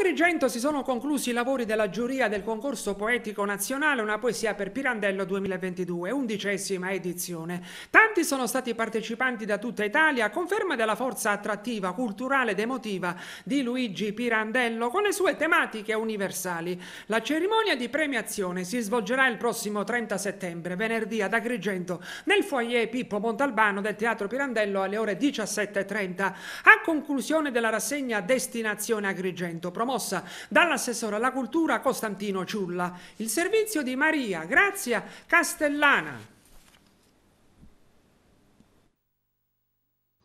Agrigento si sono conclusi i lavori della giuria del concorso poetico nazionale Una poesia per Pirandello 2022, undicesima edizione. Tanti sono stati partecipanti da tutta Italia, conferma della forza attrattiva, culturale ed emotiva di Luigi Pirandello con le sue tematiche universali. La cerimonia di premiazione si svolgerà il prossimo 30 settembre, venerdì ad Agrigento, nel foyer Pippo Montalbano del Teatro Pirandello alle ore 17.30, a conclusione della rassegna Destinazione Agrigento, promossa promossa dall'assessore alla cultura Costantino Ciulla. Il servizio di Maria Grazia Castellana.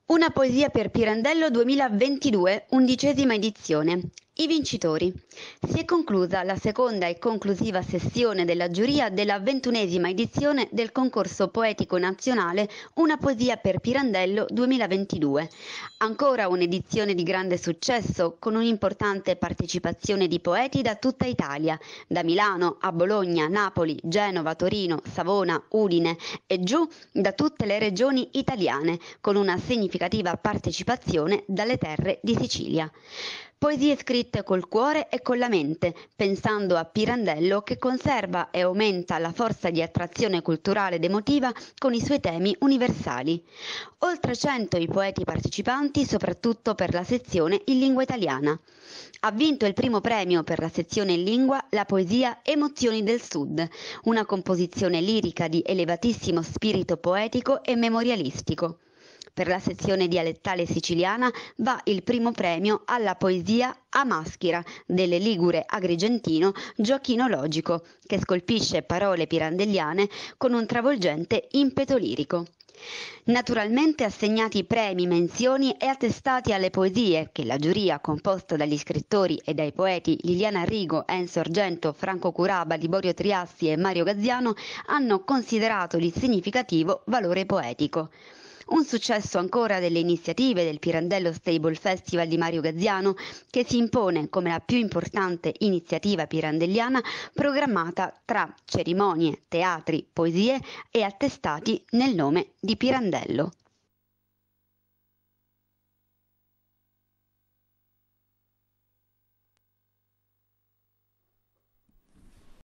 Una poesia per Pirandello 2022, undicesima edizione. I vincitori. Si è conclusa la seconda e conclusiva sessione della giuria della ventunesima edizione del concorso poetico nazionale Una poesia per Pirandello 2022. Ancora un'edizione di grande successo con un'importante partecipazione di poeti da tutta Italia, da Milano a Bologna, Napoli, Genova, Torino, Savona, Udine e giù da tutte le regioni italiane, con una significativa partecipazione dalle terre di Sicilia. Poesie scritte scritte col cuore e con la mente, pensando a Pirandello che conserva e aumenta la forza di attrazione culturale ed emotiva con i suoi temi universali. Oltre 100 i poeti partecipanti, soprattutto per la sezione in lingua italiana. Ha vinto il primo premio per la sezione in lingua la poesia Emozioni del Sud, una composizione lirica di elevatissimo spirito poetico e memorialistico. Per la sezione dialettale siciliana va il primo premio alla poesia A maschera delle Ligure Agrigentino Giochino Logico, che scolpisce parole pirandelliane con un travolgente impeto lirico. Naturalmente assegnati premi, menzioni e attestati alle poesie che la giuria, composta dagli scrittori e dai poeti Liliana Rigo, Enzo Argento, Franco Curaba, Liborio Triassi e Mario Gazziano, hanno considerato di significativo valore poetico. Un successo ancora delle iniziative del Pirandello Stable Festival di Mario Gazziano che si impone come la più importante iniziativa pirandelliana programmata tra cerimonie, teatri, poesie e attestati nel nome di Pirandello.